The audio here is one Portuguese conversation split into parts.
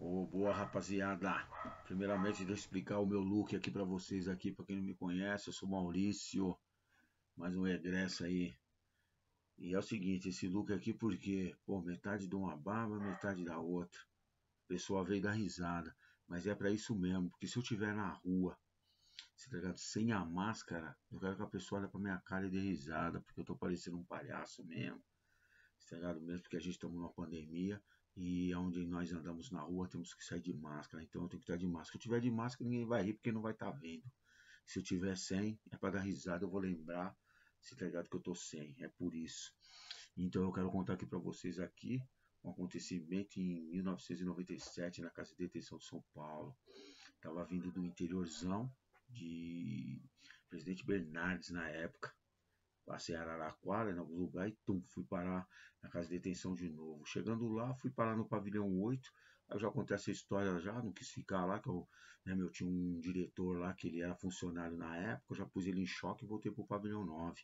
Oh, boa rapaziada, primeiramente deixa eu explicar o meu look aqui para vocês aqui, para quem não me conhece, eu sou Maurício, mais um regresso aí. E é o seguinte, esse look aqui porque, pô, metade de uma barba, metade da outra. A pessoa veio dar risada, mas é para isso mesmo, porque se eu tiver na rua, se tá sem a máscara, eu quero que a pessoa olhe pra minha cara e dê risada, porque eu tô parecendo um palhaço mesmo cenário mesmo, porque a gente está numa pandemia e onde nós andamos na rua temos que sair de máscara. Então eu tenho que estar de máscara. Se eu tiver de máscara, ninguém vai rir porque não vai estar tá vendo. Se eu tiver sem, é para dar risada, eu vou lembrar, se tá ligado que eu tô sem, é por isso. Então eu quero contar aqui para vocês aqui um acontecimento em 1997 na Casa de Detenção de São Paulo. Tava vindo do interiorzão de Presidente Bernardes na época. Passei em Araraquara, em algum lugar, e tum, fui parar na casa de detenção de novo. Chegando lá, fui parar no pavilhão 8. Aí já contei essa história já, não quis ficar lá, que eu, né, meu, tinha um diretor lá que ele era funcionário na época, eu já pus ele em choque e voltei pro pavilhão 9.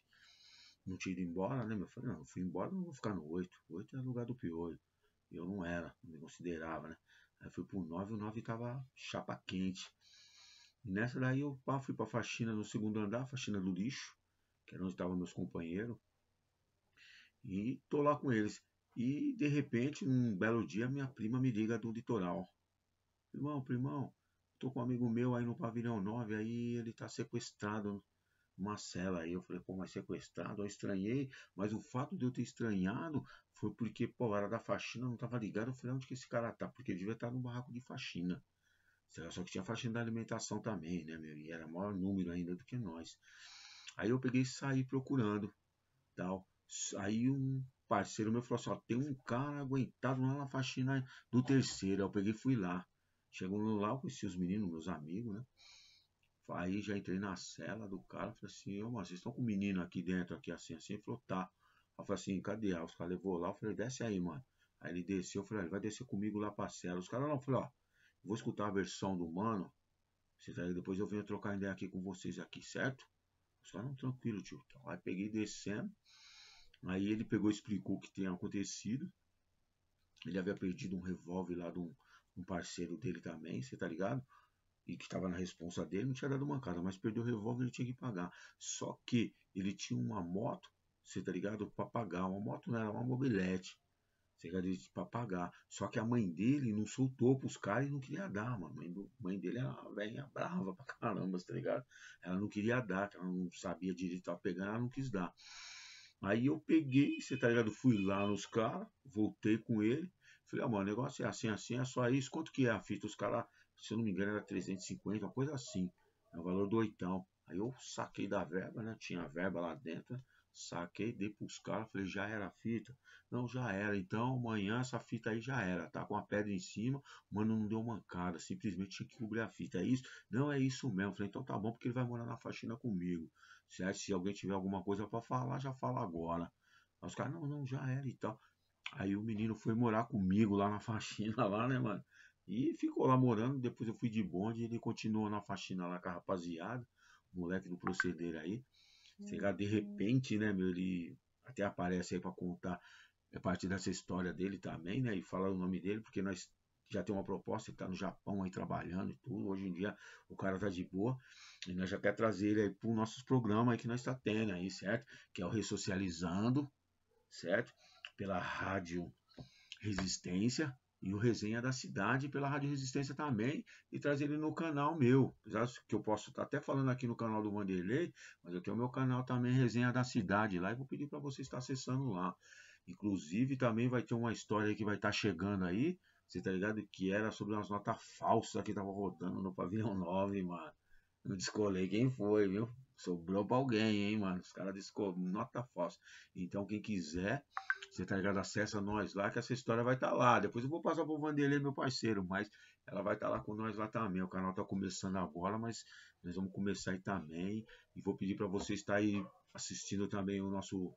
Não tinha ido embora, né, meu? Eu falei, não, fui embora, não vou ficar no 8. 8 é lugar do piolho. Eu não era, não me considerava, né? Aí fui pro 9, o 9 tava chapa quente. E nessa daí eu pá, fui pra faxina no segundo andar, faxina do lixo que era onde estavam meus companheiros, e tô lá com eles. E de repente, um belo dia, minha prima me liga do litoral. Irmão, primão, tô com um amigo meu aí no pavilhão 9, aí ele tá sequestrado numa cela. Aí eu falei, pô, mas sequestrado? Eu estranhei, mas o fato de eu ter estranhado foi porque, pô, era da faxina, não tava ligado. Eu falei, onde que esse cara tá? Porque ele devia estar num barraco de faxina. Só que tinha faxina da alimentação também, né, meu? E era maior número ainda do que nós. Aí eu peguei e saí procurando. Tal. Aí um parceiro meu falou assim, ó, tem um cara aguentado lá na faxina do terceiro. Eu peguei e fui lá. Chegando lá, eu conheci os meninos, meus amigos, né? Aí já entrei na cela do cara, falei assim, ô, mas vocês estão com o menino aqui dentro, aqui assim, assim, ele falou, tá. Eu falei assim, cadê? Aí os caras levou lá, eu falei, desce aí, mano. Aí ele desceu, eu falei, ele vai descer comigo lá pra cela. Os caras não, eu falei, ó, vou escutar a versão do mano, vocês aí depois eu venho trocar ideia aqui com vocês aqui, certo? Só não, tranquilo, tio. Então, aí peguei descendo. Aí ele pegou e explicou o que tinha acontecido. Ele havia perdido um revólver lá de um, um parceiro dele também, você tá ligado? E que estava na responsa dele, não tinha dado uma casa, mas perdeu o revólver, ele tinha que pagar. Só que ele tinha uma moto, você tá ligado? Pra pagar. Uma moto não era uma mobilete. Chega de pagar. Só que a mãe dele não soltou pros caras e não queria dar, mano. A mãe, mãe dele é a velha brava pra caramba, tá ligado? Ela não queria dar, ela não sabia direito a pegar, ela não quis dar. Aí eu peguei, você tá ligado? Fui lá nos caras, voltei com ele. Falei, ah, mano, o negócio é assim, assim, é só isso. Quanto que é a fita? Os caras, se eu não me engano, era 350, uma coisa assim. É o valor do oitão. Aí eu saquei da verba, né? Tinha a verba lá dentro. Saquei, dei pros caras, falei, já era a fita? Não, já era. Então amanhã essa fita aí já era, tá com a pedra em cima, mano, não deu mancada, simplesmente tinha que cobrir a fita. É isso? Não é isso mesmo. Falei, então tá bom, porque ele vai morar na faxina comigo. Certo? Se alguém tiver alguma coisa para falar, já fala agora. Aí os caras, não, não, já era e tal. Aí o menino foi morar comigo lá na faxina, lá, né, mano? E ficou lá morando, depois eu fui de bonde, ele continuou na faxina lá com a rapaziada, moleque do proceder aí. Sei lá, de uhum. repente, né, meu, ele até aparece aí para contar a é partir dessa história dele também, né? E falar o nome dele, porque nós já tem uma proposta, ele tá no Japão aí trabalhando e tudo. Hoje em dia o cara tá de boa. E nós já quer trazer ele aí pro nossos programas aí que nós tá tendo aí, certo? Que é o Ressocializando, certo? Pela Rádio Resistência, e o Resenha da Cidade pela Rádio Resistência também e trazer ele no canal meu. Apesar que eu posso estar até falando aqui no canal do Vanderlei, mas eu tenho o meu canal também Resenha da Cidade lá e vou pedir para você estar acessando lá. Inclusive também vai ter uma história que vai estar chegando aí, você tá ligado? Que era sobre umas notas falsas que estavam rodando no pavilhão 9, mano. Não descolei quem foi, viu? Sobrou pra alguém, hein, mano? Os caras descobrem, nota falsa. Então, quem quiser, você tá ligado? Acessa nós lá, que essa história vai estar tá lá. Depois eu vou passar pro Vanderlei, meu parceiro, mas ela vai estar tá lá com nós lá também. O canal tá começando agora, mas nós vamos começar aí também. E vou pedir para você estar tá aí assistindo também o nosso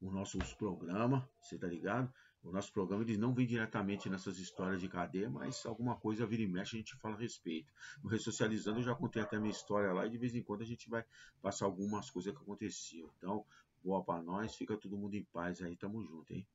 o nosso programa, você tá ligado? O nosso programa ele não vem diretamente nessas histórias de cadeia, mas alguma coisa vira e mexe a gente fala a respeito. No Ressocializando eu já contei até minha história lá e de vez em quando a gente vai passar algumas coisas que aconteciam. Então, boa para nós, fica todo mundo em paz aí, tamo junto, hein?